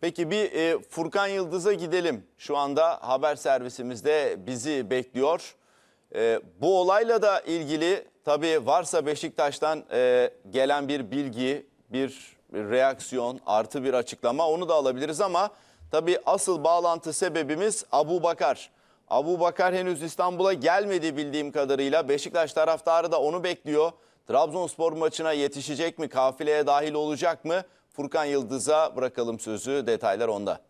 Peki bir e, Furkan Yıldız'a gidelim. Şu anda haber servisimizde bizi bekliyor. E, bu olayla da ilgili tabii varsa Beşiktaş'tan e, gelen bir bilgi, bir, bir reaksiyon, artı bir açıklama onu da alabiliriz ama tabii asıl bağlantı sebebimiz Abu Bakar. Abu Bakar henüz İstanbul'a gelmedi bildiğim kadarıyla. Beşiktaş taraftarı da onu bekliyor. Trabzonspor maçına yetişecek mi? Kafileye dahil olacak mı? Furkan Yıldız'a bırakalım sözü detaylar onda.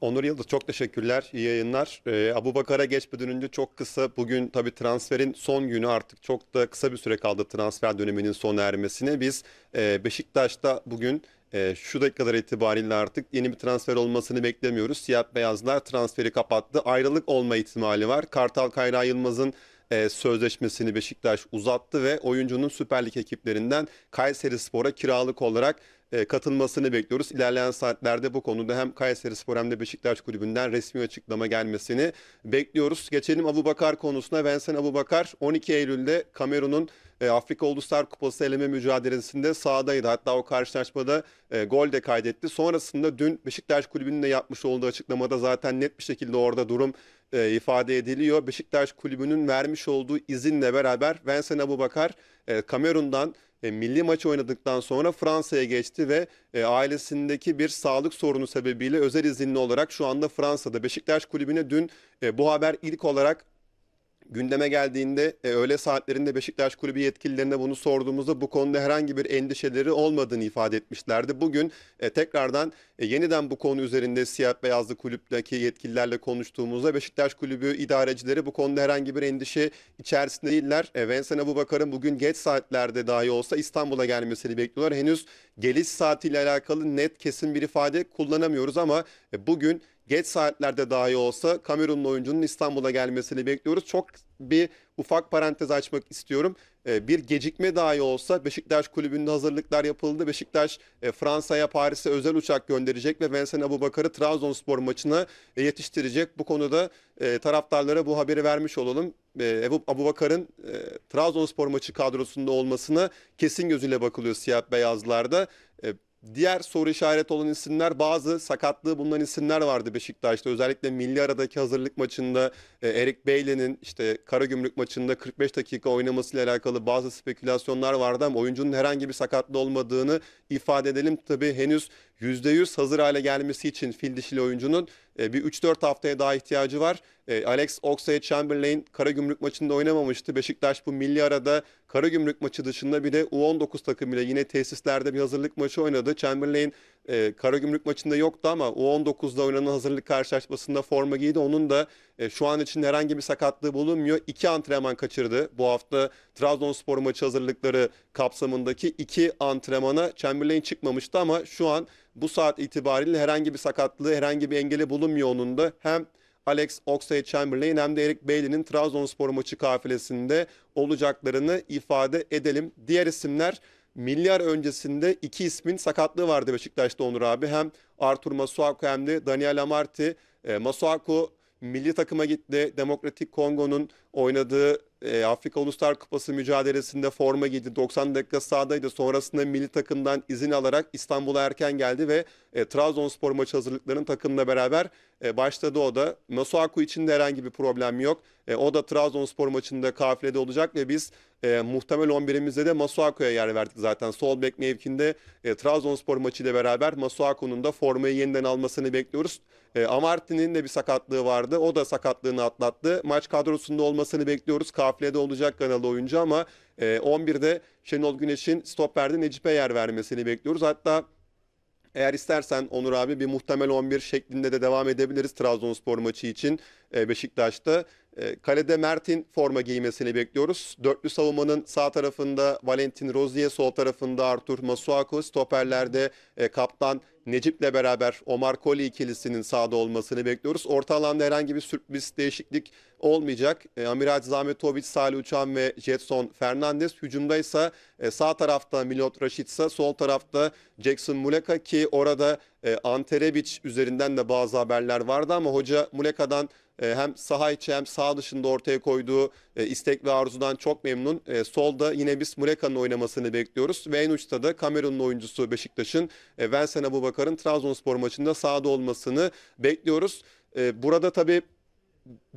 Onur Yıldız çok teşekkürler. İyi yayınlar. Ee, Abu Bakar'a geçmeden önce çok kısa bugün tabii transferin son günü artık çok da kısa bir süre kaldı transfer döneminin sona ermesine. Biz e, Beşiktaş'ta bugün e, şu dakikalar itibariyle artık yeni bir transfer olmasını beklemiyoruz. Siyah beyazlar transferi kapattı. Ayrılık olma ihtimali var. Kartal Kayra Yılmaz'ın e, sözleşmesini Beşiktaş uzattı ve oyuncunun Süper Lig ekiplerinden Kayseri Spor'a kiralık olarak e, katılmasını bekliyoruz. İlerleyen saatlerde bu konuda hem Kayseri Spor hem de Beşiktaş Kulübü'nden resmi açıklama gelmesini bekliyoruz. Geçelim Abu Bakar konusuna. Vincent Abu Bakar 12 Eylül'de Kamerun'un e, Afrika Uluslar Kupası eleme mücadelesinde sahadaydı. Hatta o karşılaşmada e, gol de kaydetti. Sonrasında dün Beşiktaş Kulübü'nün de yapmış olduğu açıklamada zaten net bir şekilde orada durum e, ifade ediliyor. Beşiktaş Kulübü'nün vermiş olduğu izinle beraber Vincent Abubakar e, Kamerun'dan e, milli maç oynadıktan sonra Fransa'ya geçti ve e, ailesindeki bir sağlık sorunu sebebiyle özel izinli olarak şu anda Fransa'da. Beşiktaş Kulübü'ne dün e, bu haber ilk olarak gündeme geldiğinde e, öğle saatlerinde Beşiktaş Kulübü yetkililerine bunu sorduğumuzda bu konuda herhangi bir endişeleri olmadığını ifade etmişlerdi. Bugün e, tekrardan e, yeniden bu konu üzerinde siyah beyazlı kulüpteki yetkililerle konuştuğumuzda Beşiktaş Kulübü idarecileri bu konuda herhangi bir endişe içerisinde değiller. E, Vensen Abubakar'ın bugün geç saatlerde dahi olsa İstanbul'a gelmesini bekliyorlar. Henüz geliş saatiyle alakalı net kesin bir ifade kullanamıyoruz ama e, bugün geç saatlerde dahi olsa Kamerunlu oyuncunun İstanbul'a gelmesini bekliyoruz. Çok bir ufak parantez açmak istiyorum. Ee, bir gecikme dahi olsa Beşiktaş kulübünde hazırlıklar yapıldı. Beşiktaş e, Fransa'ya Paris'e özel uçak gönderecek ve Vincent Abubakar'ı Trabzonspor maçına e, yetiştirecek. Bu konuda e, taraftarlara bu haberi vermiş olalım. Abubakar'ın Trabzonspor maçı kadrosunda olmasına kesin gözüyle bakılıyor siyah beyazlarda. Diğer soru işareti olan isimler bazı sakatlığı bulunan isimler vardı Beşiktaş'ta. Özellikle milli aradaki hazırlık maçında e, Erik Beyle'nin işte Karagümrük maçında 45 dakika oynamasıyla alakalı bazı spekülasyonlar vardı ama oyuncunun herhangi bir sakatlığı olmadığını ifade edelim. Tabii henüz %100 hazır hale gelmesi için fil dişili oyuncunun e, bir 3-4 haftaya daha ihtiyacı var. E, Alex Oxlade-Chamberlain kara gümrük maçında oynamamıştı. Beşiktaş bu milli arada gümrük maçı dışında bir de U19 takımıyla yine tesislerde bir hazırlık maçı oynadı. Chamberlain e, Karagümrük maçında yoktu ama U19'da oynanan hazırlık karşılaşmasında forma giydi. Onun da e, şu an için herhangi bir sakatlığı bulunmuyor. İki antrenman kaçırdı. Bu hafta Trabzonspor maçı hazırlıkları kapsamındaki iki antrenmana Chamberlain çıkmamıştı ama şu an bu saat itibariyle herhangi bir sakatlığı, herhangi bir engeli bulunmuyor onun da. Hem Alex Oxlade-Chamberlain hem de Eric Bailey'nin Trabzonspor maçı kafilesinde olacaklarını ifade edelim. Diğer isimler milyar öncesinde iki ismin sakatlığı vardı Beşiktaş'ta Onur abi. Hem Artur Masuaku hem de Daniel Amarti. E, Masuaku milli takıma gitti. Demokratik Kongo'nun oynadığı e, Afrika Uluslar Kupası mücadelesinde forma giydi. 90 dakika sahadaydı. Sonrasında milli takımdan izin alarak İstanbul'a erken geldi ve e, Trabzonspor maçı hazırlıklarının takımla beraber e, başladı o da. Masuaku için de herhangi bir problem yok. E, o da Trabzonspor maçında kafilede olacak ve biz e, muhtemel 11'imizde de Masuaku'ya yer verdik zaten. Sol bek mevkinde e, Trabzonspor maçıyla beraber Masuaku'nun da formayı yeniden almasını bekliyoruz. E, Amartin'in de bir sakatlığı vardı. O da sakatlığını atlattı. Maç kadrosunda olmasını bekliyoruz. Ka kafilede olacak kanalı oyuncu ama 11'de e, Şenol Güneş'in stoperde Necip'e yer vermesini bekliyoruz. Hatta eğer istersen Onur abi bir muhtemel 11 şeklinde de devam edebiliriz Trabzonspor maçı için e, Beşiktaş'ta. E, kalede Mert'in forma giymesini bekliyoruz. Dörtlü savunmanın sağ tarafında Valentin Rozier, sol tarafında Artur Masuako, stoperlerde kaptan Necip'le beraber Omar Koli ikilisinin sahada olmasını bekliyoruz. Orta alanda herhangi bir sürpriz değişiklik olmayacak. E, Amiral Zahmetovic, Salih Uçan ve Jetson Fernandez. Hücumda ise e, sağ tarafta Milot Raşitsa, sol tarafta Jackson Muleka ki orada e, Anterebic üzerinden de bazı haberler vardı ama hoca Muleka'dan e, hem saha içi hem sağ dışında ortaya koyduğu e, istek ve arzudan çok memnun. E, solda yine biz Mureka'nın oynamasını bekliyoruz. Ve en uçta da Kamerun'un oyuncusu Beşiktaş'ın Vensen Abubakar'ın Trabzonspor maçında sahada olmasını bekliyoruz. Burada tabii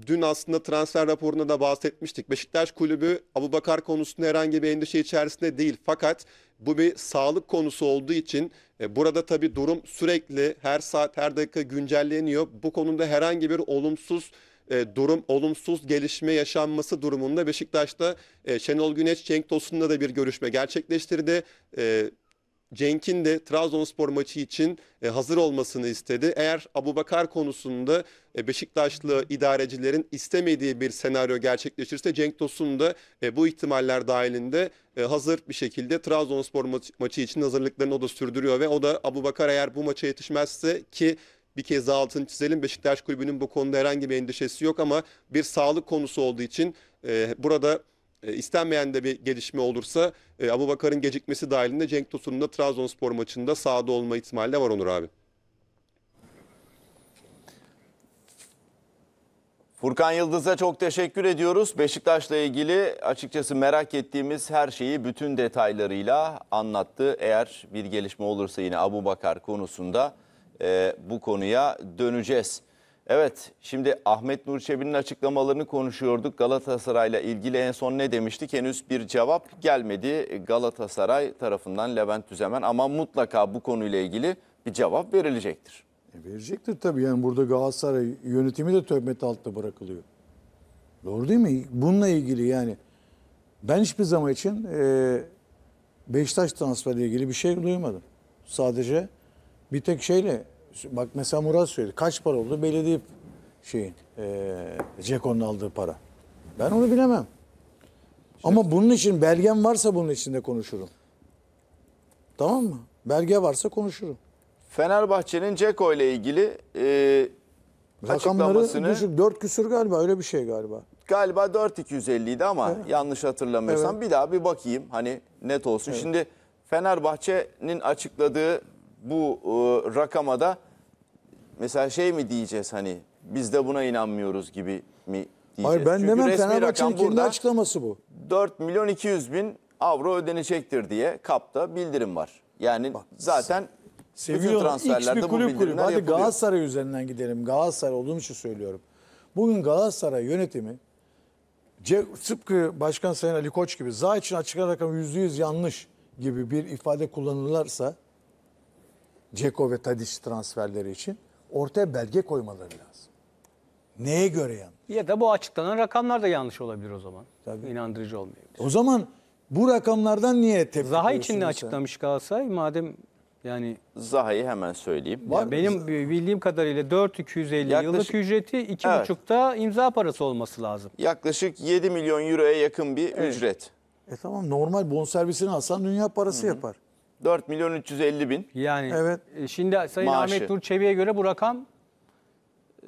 dün aslında transfer raporunda da bahsetmiştik. Beşiktaş Kulübü Abubakar konusunda herhangi bir endişe içerisinde değil. Fakat bu bir sağlık konusu olduğu için e, burada tabi durum sürekli her saat her dakika güncelleniyor. Bu konuda herhangi bir olumsuz e, durum olumsuz gelişme yaşanması durumunda Beşiktaş'ta e, Şenol Güneş Cenk Tosun'la da bir görüşme gerçekleştirdi. E, Cenk'in de Trabzonspor maçı için e, hazır olmasını istedi. Eğer Abubakar konusunda e, Beşiktaşlı idarecilerin istemediği bir senaryo gerçekleşirse Cenk Tosun da e, bu ihtimaller dahilinde hazır bir şekilde Trabzonspor maçı için hazırlıklarını o da sürdürüyor ve o da Abubakar eğer bu maça yetişmezse ki bir kez daha altını çizelim. Beşiktaş Kulübü'nün bu konuda herhangi bir endişesi yok ama bir sağlık konusu olduğu için burada e, istenmeyen de bir gelişme olursa e, Abu Bakar'ın gecikmesi dahilinde Cenk Tosun'un da Trabzonspor maçında sahada olma ihtimali de var Onur abi. Furkan Yıldız'a çok teşekkür ediyoruz. Beşiktaş'la ilgili açıkçası merak ettiğimiz her şeyi bütün detaylarıyla anlattı. Eğer bir gelişme olursa yine Abu Bakar konusunda e, bu konuya döneceğiz. Evet, şimdi Ahmet Nur Çebi'nin açıklamalarını konuşuyorduk. Galatasaray'la ilgili en son ne demiştik? Henüz bir cevap gelmedi Galatasaray tarafından Levent Düzemen ama mutlaka bu konuyla ilgili bir cevap verilecektir. E verecektir tabii yani burada Galatasaray yönetimi de töhmet altında bırakılıyor. Doğru değil mi? Bununla ilgili yani ben hiçbir zaman için e, Beşiktaş transferiyle ilgili bir şey duymadım. Sadece bir tek şeyle Bak mesela Murat söyledi. Kaç para oldu? Belediye şeyin, e, Ceko'nun aldığı para. Ben onu bilemem. Ama bunun için belgem varsa bunun içinde konuşurum. Tamam mı? Belge varsa konuşurum. Fenerbahçe'nin Ceko ile ilgili e, Rakamları açıklamasını düşük. 4 küsür galiba öyle bir şey galiba. galiba 4250 idi ama yanlış hatırlamıyorsam bir daha bir bakayım hani net olsun. Şimdi Fenerbahçe'nin açıkladığı bu e, rakama da mesela şey mi diyeceğiz hani biz de buna inanmıyoruz gibi mi diyeceğiz? Hayır ben Çünkü demem Fenerbahçe'nin kendi açıklaması bu. 4 milyon 200 bin avro ödenecektir diye kapta bildirim var. Yani Bak, zaten bütün transferlerde bu bildirimler kulüp. Hadi yapılıyor. Galatasaray üzerinden gidelim. Galatasaray olduğum için söylüyorum. Bugün Galatasaray yönetimi tıpkı Başkan Sayın Ali Koç gibi za için açık rakam %100 yanlış gibi bir ifade kullanırlarsa Ceko ve Tadiş transferleri için ortaya belge koymaları lazım. Neye göre yani? Ya da bu açıklanan rakamlar da yanlış olabilir o zaman. Tabii. İnandırıcı olmayabilir. O zaman bu rakamlardan niye tepki Zaha için ne açıklamış Galatasaray madem yani Zaha'yı hemen söyleyeyim. Var benim bildiğim kadarıyla 4250 Yaklaşık- yıllık ücreti 2,5'ta Evet. imza parası olması lazım. Yaklaşık 7 milyon euroya yakın bir ücret. E tamam normal bonservisini alsan dünya parası yapar. 4 milyon 350 bin. Yani Evet. E, şimdi Sayın Maaşı. Ahmet Nur Çebi'ye göre bu rakam e,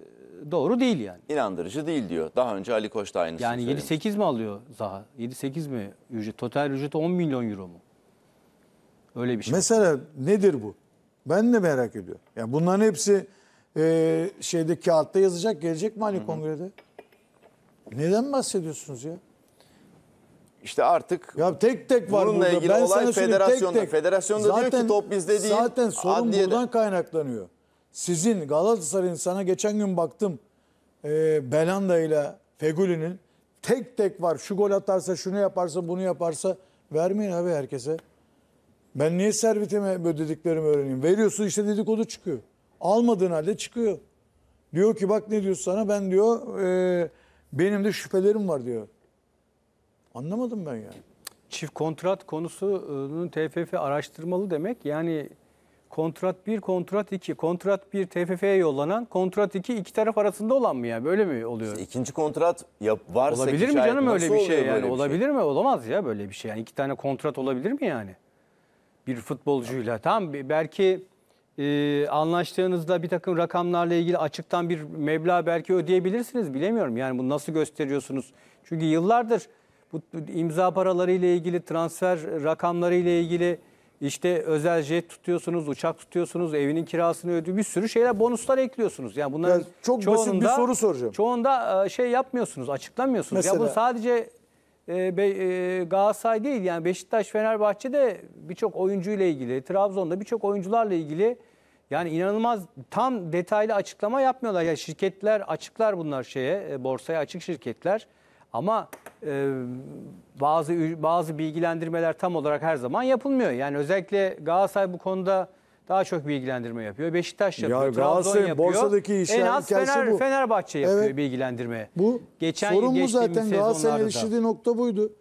doğru değil yani. İnandırıcı değil diyor. Daha önce Ali Koç da aynısını Yani söylemiş. 7-8 mi alıyor Zaha? 7-8 mi ücret? Total ücreti 10 milyon euro mu? Öyle bir şey. Mesela nedir bu? Ben de merak ediyorum. Yani bunların hepsi e, şeyde kağıtta yazacak gelecek mi hani kongrede? Neden bahsediyorsunuz ya? İşte artık ya tek tek var bununla burada. ilgili ben olay federasyonda. Tek tek. Federasyonda zaten, diyor ki top bizde değil. Zaten sorun adliyede. buradan kaynaklanıyor. Sizin Galatasaray'ın sana geçen gün baktım e, Belanda ile Fegüli'nin tek tek var. Şu gol atarsa şunu yaparsa bunu yaparsa vermeyin abi herkese. Ben niye servetime ödediklerimi öğreneyim? Veriyorsun işte dedikodu çıkıyor. Almadığın halde çıkıyor. Diyor ki bak ne diyor sana ben diyor e, benim de şüphelerim var diyor. Anlamadım ben yani. Çift kontrat konusunun TFF araştırmalı demek. Yani kontrat 1, kontrat 2, kontrat 1 TFF'ye yollanan, kontrat 2 iki taraf arasında olan mı yani? Böyle mi oluyor? İşte ikinci kontrat ya varsa Olabilir mi canım öyle bir şey yani? Bir şey? olabilir şey? mi? Olamaz ya böyle bir şey. Yani iki tane kontrat olabilir mi yani? Bir futbolcuyla. Tamam belki e, anlaştığınızda bir takım rakamlarla ilgili açıktan bir meblağ belki ödeyebilirsiniz. Bilemiyorum yani bunu nasıl gösteriyorsunuz? Çünkü yıllardır bu imza paraları ile ilgili, transfer rakamları ile ilgili işte özel jet tutuyorsunuz, uçak tutuyorsunuz, evinin kirasını ödüyor. Bir sürü şeyler, bonuslar ekliyorsunuz. Yani bunların yani çok çoğunda, basit bir soru soracağım. Çoğunda e, şey yapmıyorsunuz, açıklamıyorsunuz. Mesela, ya bu sadece e, be, e, Galatasaray değil yani Beşiktaş, Fenerbahçe de birçok oyuncu ile ilgili, Trabzon'da birçok oyuncularla ilgili yani inanılmaz tam detaylı açıklama yapmıyorlar. Yani şirketler açıklar bunlar şeye, e, borsaya açık şirketler. Ama e, bazı bazı bilgilendirmeler tam olarak her zaman yapılmıyor. Yani özellikle Galatasaray bu konuda daha çok bilgilendirme yapıyor. Beşiktaş yapıyor, ya Trabzon yapıyor. Borsadaki iş en yani az Fener, bu. Fenerbahçe yapıyor evet. bilgilendirme. Bu Geçen sorun mu zaten Galatasaray'ın eriştiği nokta buydu.